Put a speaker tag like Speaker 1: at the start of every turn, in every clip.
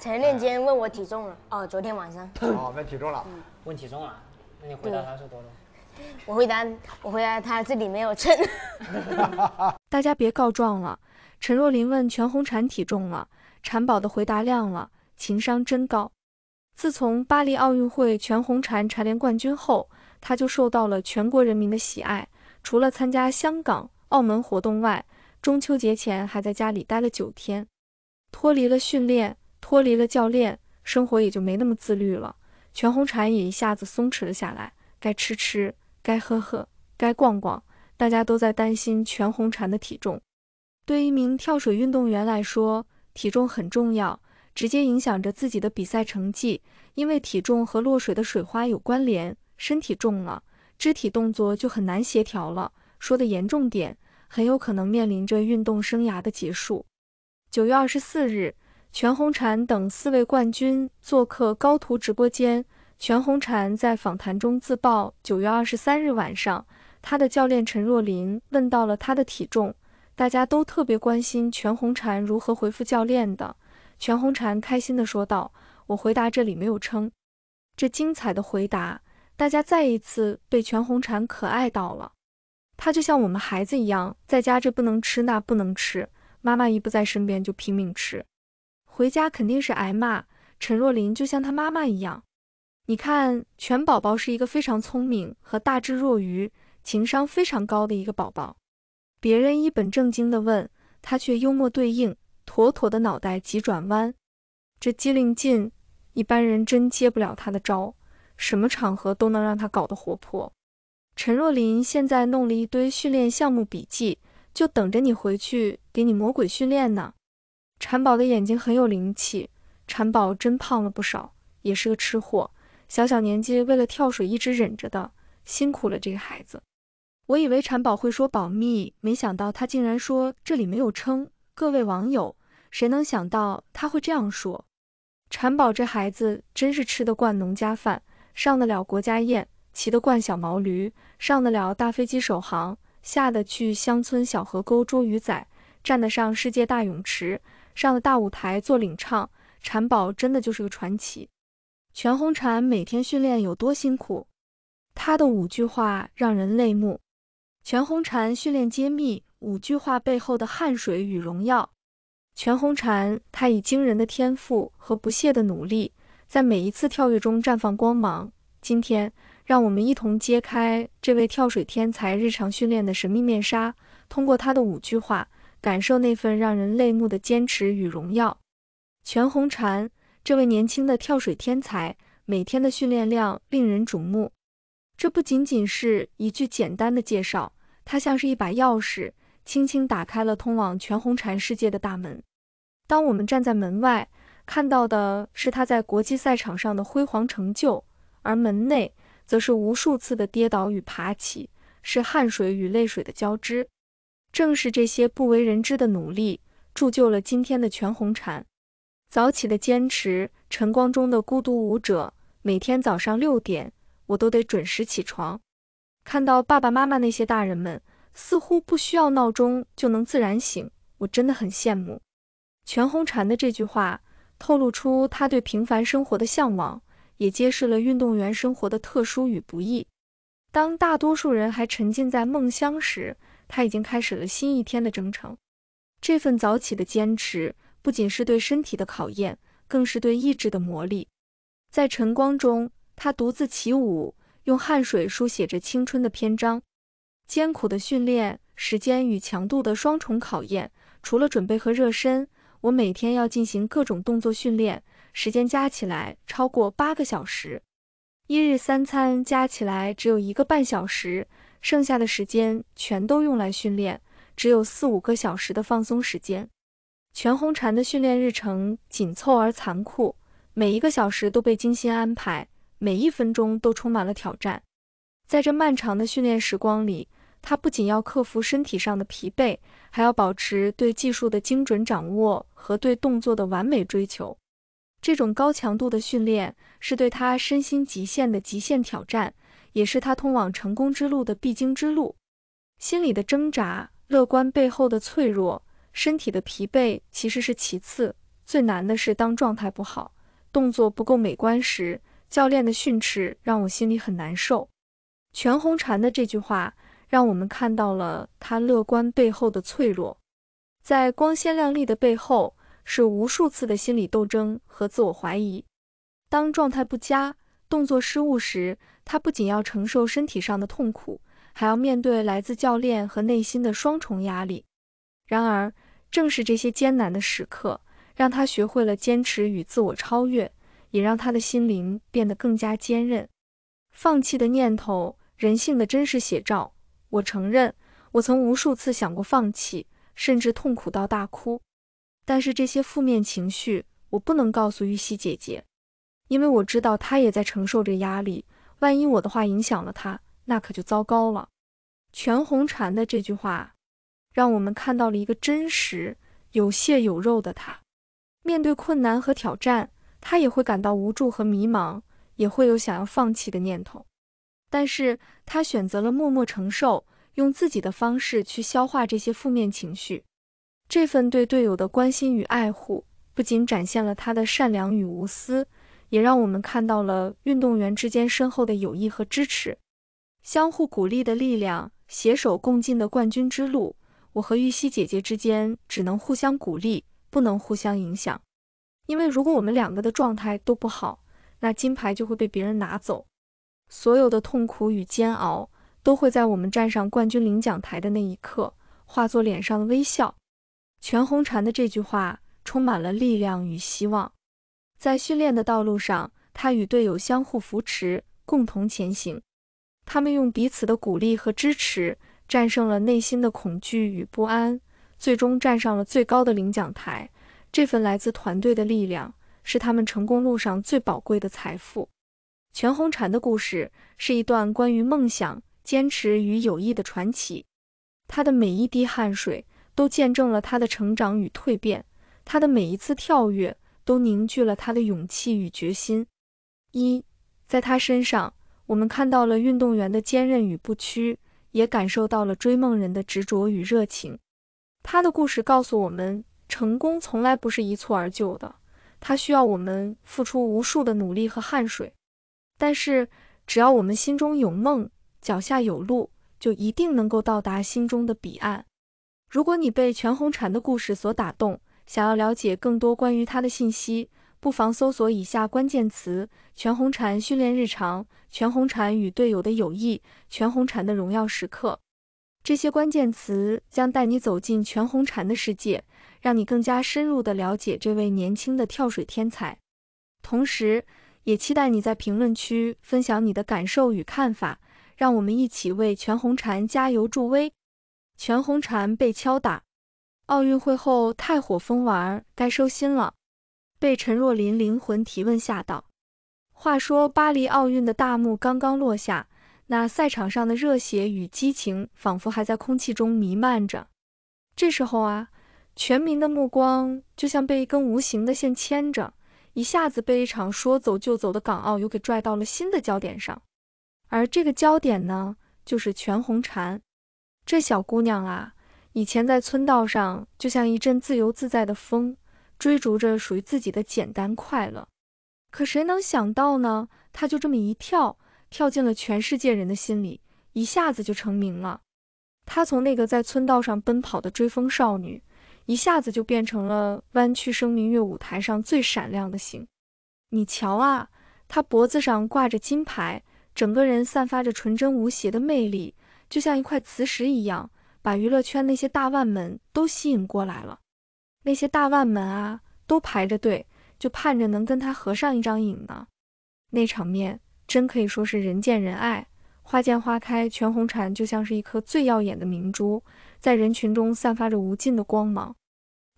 Speaker 1: 陈练坚问我体重了，哦，昨天晚上，哦问体重了，问体重了，那你回答他是多少？我回答我回答他这里没有称。大家别告状了。陈若琳问全红婵体重了，婵宝的回答亮了，情商真高。自从巴黎奥运会全红婵蝉联冠军后，她就受到了全国人民的喜爱。除了参加香港、澳门活动外，中秋节前还在家里待了九天，脱离了训练。脱离了教练，生活也就没那么自律了。全红婵也一下子松弛了下来，该吃吃，该喝喝，该逛逛。大家都在担心全红婵的体重。对一名跳水运动员来说，体重很重要，直接影响着自己的比赛成绩。因为体重和落水的水花有关联，身体重了，肢体动作就很难协调了。说的严重点，很有可能面临着运动生涯的结束。九月二十四日。全红婵等四位冠军做客高途直播间。全红婵在访谈中自曝，九月二十三日晚上，她的教练陈若琳问到了她的体重，大家都特别关心全红婵如何回复教练的。全红婵开心地说道：“我回答这里没有称。”这精彩的回答，大家再一次被全红婵可爱到了。她就像我们孩子一样，在家这不能吃那不能吃，妈妈一不在身边就拼命吃。回家肯定是挨骂。陈若琳就像她妈妈一样，你看，全宝宝是一个非常聪明和大智若愚、情商非常高的一个宝宝。别人一本正经地问，他却幽默对应，妥妥的脑袋急转弯。这机灵劲，一般人真接不了他的招。什么场合都能让他搞得活泼。陈若琳现在弄了一堆训练项目笔记，就等着你回去给你魔鬼训练呢。婵宝的眼睛很有灵气，婵宝真胖了不少，也是个吃货。小小年纪为了跳水一直忍着的，辛苦了这个孩子。我以为婵宝会说保密，没想到他竟然说这里没有称。各位网友，谁能想到他会这样说？婵宝这孩子真是吃得惯农家饭，上得了国家宴，骑得惯小毛驴，上得了大飞机首航，下得去乡村小河沟捉鱼仔，站得上世界大泳池。上了大舞台做领唱，婵宝真的就是个传奇。全红婵每天训练有多辛苦？她的五句话让人泪目。全红婵训练揭秘：五句话背后的汗水与荣耀。全红婵，她以惊人的天赋和不懈的努力，在每一次跳跃中绽放光芒。今天，让我们一同揭开这位跳水天才日常训练的神秘面纱，通过她的五句话。感受那份让人泪目的坚持与荣耀。全红婵，这位年轻的跳水天才，每天的训练量令人瞩目。这不仅仅是一句简单的介绍，它像是一把钥匙，轻轻打开了通往全红婵世界的大门。当我们站在门外，看到的是他在国际赛场上的辉煌成就；而门内，则是无数次的跌倒与爬起，是汗水与泪水的交织。正是这些不为人知的努力，铸就了今天的全红婵。早起的坚持，晨光中的孤独舞者。每天早上六点，我都得准时起床。看到爸爸妈妈那些大人们，似乎不需要闹钟就能自然醒，我真的很羡慕。全红婵的这句话，透露出他对平凡生活的向往，也揭示了运动员生活的特殊与不易。当大多数人还沉浸在梦乡时，他已经开始了新一天的征程。这份早起的坚持，不仅是对身体的考验，更是对意志的磨砺。在晨光中，他独自起舞，用汗水书写着青春的篇章。艰苦的训练，时间与强度的双重考验。除了准备和热身，我每天要进行各种动作训练，时间加起来超过八个小时。一日三餐加起来只有一个半小时。剩下的时间全都用来训练，只有四五个小时的放松时间。全红婵的训练日程紧凑而残酷，每一个小时都被精心安排，每一分钟都充满了挑战。在这漫长的训练时光里，她不仅要克服身体上的疲惫，还要保持对技术的精准掌握和对动作的完美追求。这种高强度的训练是对她身心极限的极限挑战。也是他通往成功之路的必经之路。心里的挣扎，乐观背后的脆弱，身体的疲惫，其实是其次。最难的是，当状态不好，动作不够美观时，教练的训斥让我心里很难受。全红婵的这句话，让我们看到了他乐观背后的脆弱。在光鲜亮丽的背后，是无数次的心理斗争和自我怀疑。当状态不佳。动作失误时，他不仅要承受身体上的痛苦，还要面对来自教练和内心的双重压力。然而，正是这些艰难的时刻，让他学会了坚持与自我超越，也让他的心灵变得更加坚韧。放弃的念头，人性的真实写照。我承认，我曾无数次想过放弃，甚至痛苦到大哭。但是这些负面情绪，我不能告诉玉溪姐姐。因为我知道他也在承受着压力，万一我的话影响了他，那可就糟糕了。全红婵的这句话，让我们看到了一个真实、有血有肉的他。面对困难和挑战，他也会感到无助和迷茫，也会有想要放弃的念头。但是他选择了默默承受，用自己的方式去消化这些负面情绪。这份对队友的关心与爱护，不仅展现了他的善良与无私。也让我们看到了运动员之间深厚的友谊和支持，相互鼓励的力量，携手共进的冠军之路。我和玉溪姐姐之间只能互相鼓励，不能互相影响，因为如果我们两个的状态都不好，那金牌就会被别人拿走。所有的痛苦与煎熬，都会在我们站上冠军领奖台的那一刻，化作脸上的微笑。全红婵的这句话充满了力量与希望。在训练的道路上，他与队友相互扶持，共同前行。他们用彼此的鼓励和支持，战胜了内心的恐惧与不安，最终站上了最高的领奖台。这份来自团队的力量，是他们成功路上最宝贵的财富。全红婵的故事是一段关于梦想、坚持与友谊的传奇。他的每一滴汗水都见证了他的成长与蜕变，他的每一次跳跃。都凝聚了他的勇气与决心。一，在他身上，我们看到了运动员的坚韧与不屈，也感受到了追梦人的执着与热情。他的故事告诉我们，成功从来不是一蹴而就的，他需要我们付出无数的努力和汗水。但是，只要我们心中有梦，脚下有路，就一定能够到达心中的彼岸。如果你被全红婵的故事所打动，想要了解更多关于他的信息，不妨搜索以下关键词：全红婵训练日常、全红婵与队友的友谊、全红婵的荣耀时刻。这些关键词将带你走进全红婵的世界，让你更加深入的了解这位年轻的跳水天才。同时，也期待你在评论区分享你的感受与看法，让我们一起为全红婵加油助威。全红婵被敲打。奥运会后太火疯玩儿该收心了，被陈若琳灵魂提问吓到。话说巴黎奥运的大幕刚刚落下，那赛场上的热血与激情仿佛还在空气中弥漫着。这时候啊，全民的目光就像被一根无形的线牵着，一下子被一场说走就走的港澳游给拽到了新的焦点上。而这个焦点呢，就是全红婵，这小姑娘啊。以前在村道上，就像一阵自由自在的风，追逐着属于自己的简单快乐。可谁能想到呢？她就这么一跳，跳进了全世界人的心里，一下子就成名了。她从那个在村道上奔跑的追风少女，一下子就变成了《弯曲声明月》舞台上最闪亮的星。你瞧啊，她脖子上挂着金牌，整个人散发着纯真无邪的魅力，就像一块磁石一样。把娱乐圈那些大腕们都吸引过来了，那些大腕们啊，都排着队，就盼着能跟他合上一张影呢。那场面真可以说是人见人爱，花见花开。全红婵就像是一颗最耀眼的明珠，在人群中散发着无尽的光芒。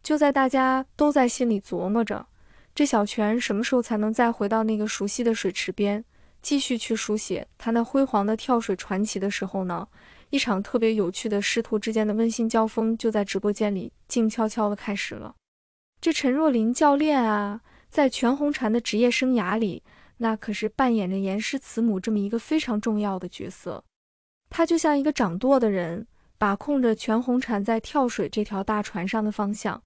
Speaker 1: 就在大家都在心里琢磨着，这小泉什么时候才能再回到那个熟悉的水池边，继续去书写他那辉煌的跳水传奇的时候呢？一场特别有趣的师徒之间的温馨交锋，就在直播间里静悄悄地开始了。这陈若琳教练啊，在全红婵的职业生涯里，那可是扮演着严师慈母这么一个非常重要的角色。他就像一个掌舵的人，把控着全红婵在跳水这条大船上的方向。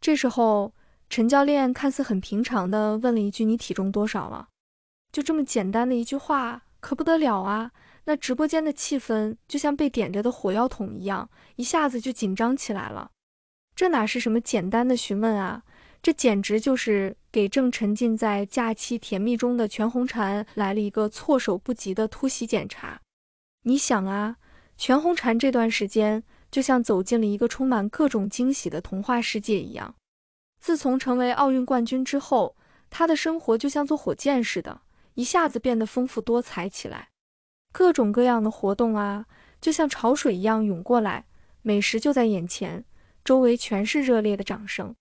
Speaker 1: 这时候，陈教练看似很平常的问了一句：“你体重多少了？”就这么简单的一句话。可不得了啊！那直播间的气氛就像被点着的火药桶一样，一下子就紧张起来了。这哪是什么简单的询问啊？这简直就是给正沉浸在假期甜蜜中的全红婵来了一个措手不及的突袭检查。你想啊，全红婵这段时间就像走进了一个充满各种惊喜的童话世界一样。自从成为奥运冠军之后，她的生活就像坐火箭似的。一下子变得丰富多彩起来，各种各样的活动啊，就像潮水一样涌过来。美食就在眼前，周围全是热烈的掌声。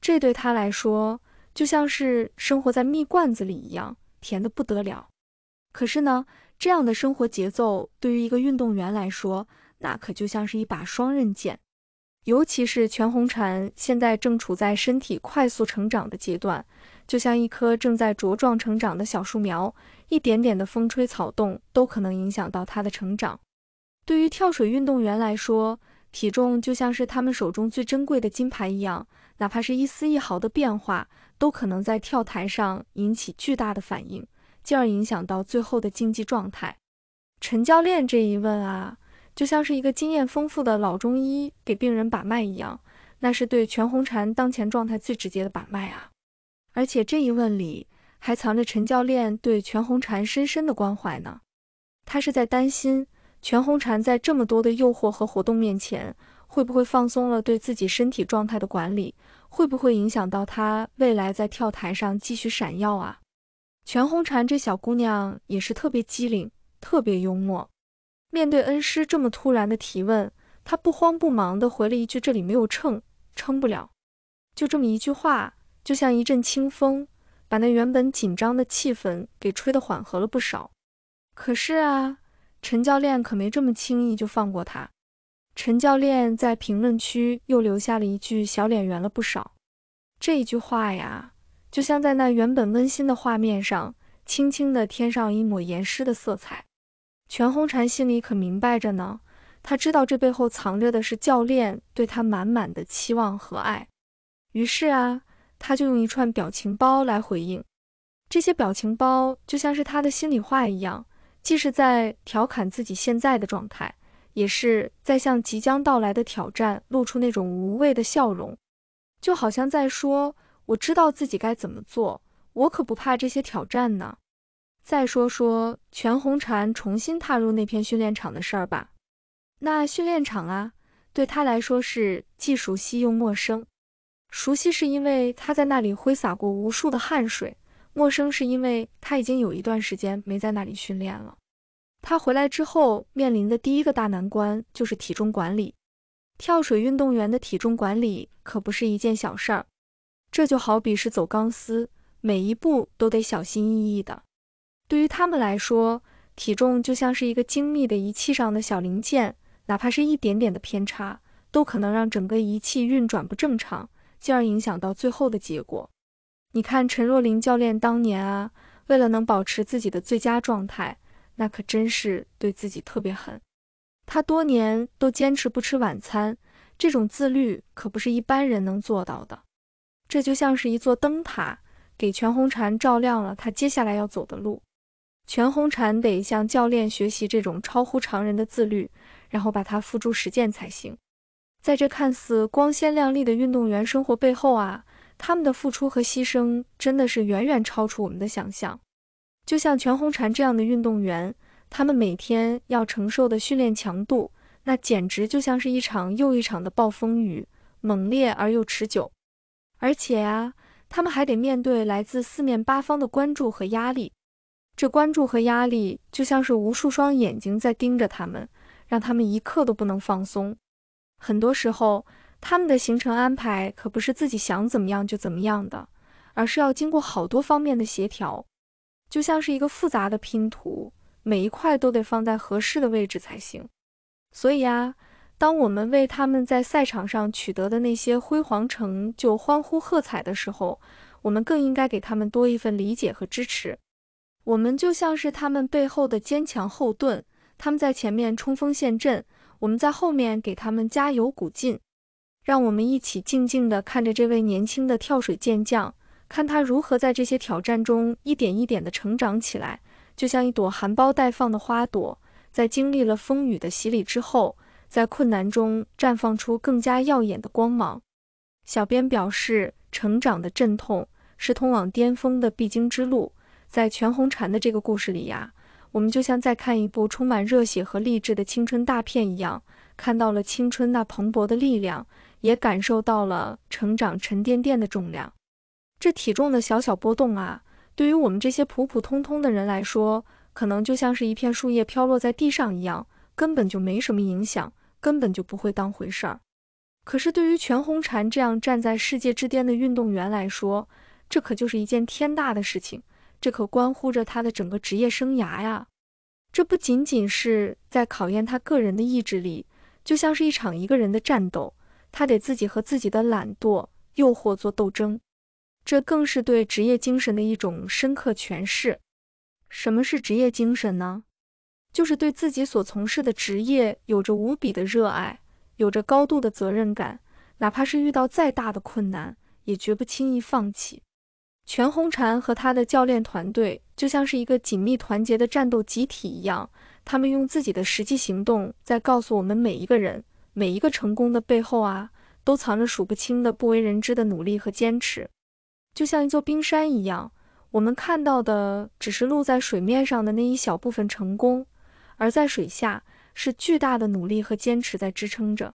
Speaker 1: 这对他来说，就像是生活在蜜罐子里一样，甜的不得了。可是呢，这样的生活节奏对于一个运动员来说，那可就像是一把双刃剑。尤其是全红婵现在正处在身体快速成长的阶段，就像一棵正在茁壮成长的小树苗，一点点的风吹草动都可能影响到她的成长。对于跳水运动员来说，体重就像是他们手中最珍贵的金牌一样，哪怕是一丝一毫的变化，都可能在跳台上引起巨大的反应，进而影响到最后的竞技状态。陈教练这一问啊。就像是一个经验丰富的老中医给病人把脉一样，那是对全红婵当前状态最直接的把脉啊！而且这一问里还藏着陈教练对全红婵深深的关怀呢。他是在担心全红婵在这么多的诱惑和活动面前，会不会放松了对自己身体状态的管理，会不会影响到她未来在跳台上继续闪耀啊？全红婵这小姑娘也是特别机灵，特别幽默。面对恩师这么突然的提问，他不慌不忙地回了一句：“这里没有秤，称不了。”就这么一句话，就像一阵清风，把那原本紧张的气氛给吹得缓和了不少。可是啊，陈教练可没这么轻易就放过他。陈教练在评论区又留下了一句：“小脸圆了不少。”这一句话呀，就像在那原本温馨的画面上，轻轻地添上一抹严师的色彩。全红婵心里可明白着呢，她知道这背后藏着的是教练对她满满的期望和爱。于是啊，她就用一串表情包来回应。这些表情包就像是她的心里话一样，既是在调侃自己现在的状态，也是在向即将到来的挑战露出那种无畏的笑容，就好像在说：“我知道自己该怎么做，我可不怕这些挑战呢。”再说说全红婵重新踏入那片训练场的事儿吧。那训练场啊，对她来说是既熟悉又陌生。熟悉是因为她在那里挥洒过无数的汗水；陌生是因为她已经有一段时间没在那里训练了。她回来之后面临的第一个大难关就是体重管理。跳水运动员的体重管理可不是一件小事儿，这就好比是走钢丝，每一步都得小心翼翼的。对于他们来说，体重就像是一个精密的仪器上的小零件，哪怕是一点点的偏差，都可能让整个仪器运转不正常，进而影响到最后的结果。你看陈若琳教练当年啊，为了能保持自己的最佳状态，那可真是对自己特别狠。他多年都坚持不吃晚餐，这种自律可不是一般人能做到的。这就像是一座灯塔，给全红婵照亮了他接下来要走的路。全红婵得向教练学习这种超乎常人的自律，然后把它付诸实践才行。在这看似光鲜亮丽的运动员生活背后啊，他们的付出和牺牲真的是远远超出我们的想象。就像全红婵这样的运动员，他们每天要承受的训练强度，那简直就像是一场又一场的暴风雨，猛烈而又持久。而且啊，他们还得面对来自四面八方的关注和压力。这关注和压力就像是无数双眼睛在盯着他们，让他们一刻都不能放松。很多时候，他们的行程安排可不是自己想怎么样就怎么样的，而是要经过好多方面的协调，就像是一个复杂的拼图，每一块都得放在合适的位置才行。所以啊，当我们为他们在赛场上取得的那些辉煌成就欢呼喝彩的时候，我们更应该给他们多一份理解和支持。我们就像是他们背后的坚强后盾，他们在前面冲锋陷阵，我们在后面给他们加油鼓劲。让我们一起静静地看着这位年轻的跳水健将，看他如何在这些挑战中一点一点的成长起来，就像一朵含苞待放的花朵，在经历了风雨的洗礼之后，在困难中绽放出更加耀眼的光芒。小编表示，成长的阵痛是通往巅峰的必经之路。在全红婵的这个故事里呀，我们就像在看一部充满热血和励志的青春大片一样，看到了青春那蓬勃的力量，也感受到了成长沉甸甸的重量。这体重的小小波动啊，对于我们这些普普通通的人来说，可能就像是一片树叶飘落在地上一样，根本就没什么影响，根本就不会当回事儿。可是对于全红婵这样站在世界之巅的运动员来说，这可就是一件天大的事情。这可关乎着他的整个职业生涯呀！这不仅仅是在考验他个人的意志力，就像是一场一个人的战斗，他得自己和自己的懒惰、诱惑做斗争。这更是对职业精神的一种深刻诠释。什么是职业精神呢？就是对自己所从事的职业有着无比的热爱，有着高度的责任感，哪怕是遇到再大的困难，也绝不轻易放弃。全红婵和他的教练团队就像是一个紧密团结的战斗集体一样，他们用自己的实际行动在告诉我们：每一个人，每一个成功的背后啊，都藏着数不清的不为人知的努力和坚持。就像一座冰山一样，我们看到的只是露在水面上的那一小部分成功，而在水下是巨大的努力和坚持在支撑着。